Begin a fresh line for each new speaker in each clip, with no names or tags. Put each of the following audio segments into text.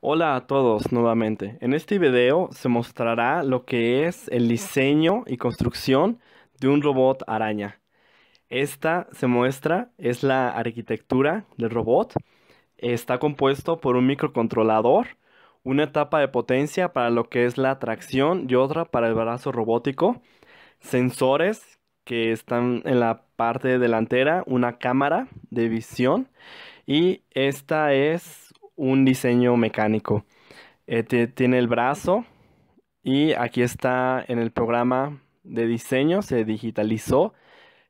Hola a todos nuevamente. En este video se mostrará lo que es el diseño y construcción de un robot araña. Esta se muestra, es la arquitectura del robot. Está compuesto por un microcontrolador, una etapa de potencia para lo que es la tracción y otra para el brazo robótico, sensores que están en la parte delantera, una cámara de visión y esta es un diseño mecánico. Eh, tiene el brazo y aquí está en el programa de diseño, se digitalizó,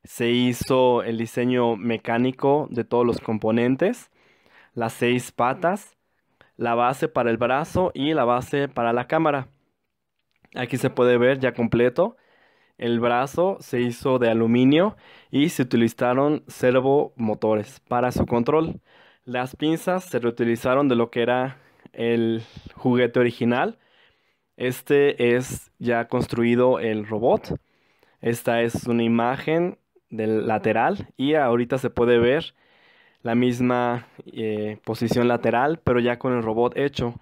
se hizo el diseño mecánico de todos los componentes, las seis patas, la base para el brazo y la base para la cámara. Aquí se puede ver ya completo. El brazo se hizo de aluminio y se utilizaron servomotores para su control. Las pinzas se reutilizaron de lo que era el juguete original. Este es ya construido el robot. Esta es una imagen del lateral y ahorita se puede ver la misma eh, posición lateral, pero ya con el robot hecho.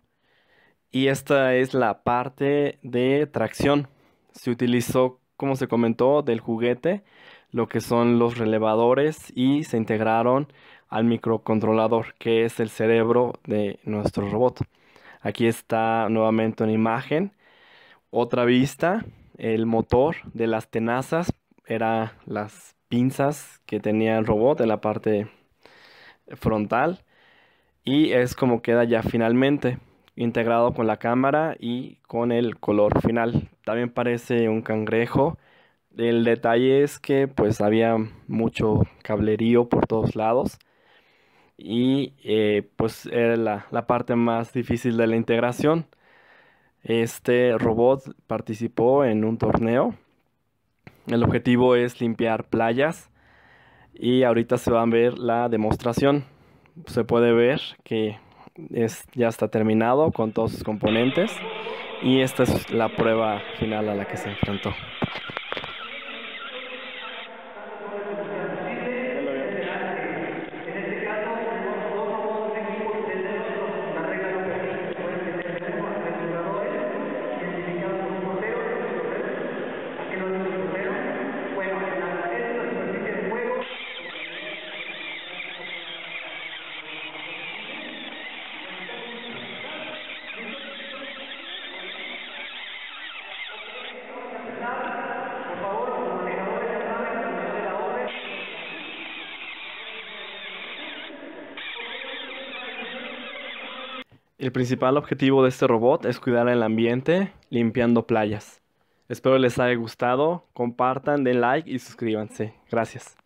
Y esta es la parte de tracción. Se utilizó, como se comentó, del juguete, lo que son los relevadores y se integraron al microcontrolador, que es el cerebro de nuestro robot. Aquí está nuevamente una imagen, otra vista, el motor de las tenazas, eran las pinzas que tenía el robot en la parte frontal y es como queda ya finalmente integrado con la cámara y con el color final. También parece un cangrejo. El detalle es que pues había mucho cablerío por todos lados y eh, pues era la, parte más difícil de la integración. Este robot participó en un torneo. El objetivo es limpiar playas y ahorita se va a ver la demostración. Se puede ver que ya está terminado con todos sus componentes y esta es la prueba final a la que se enfrentó. El principal objetivo de este robot es cuidar el ambiente limpiando playas. Espero les haya gustado, compartan, den like y suscríbanse. Gracias.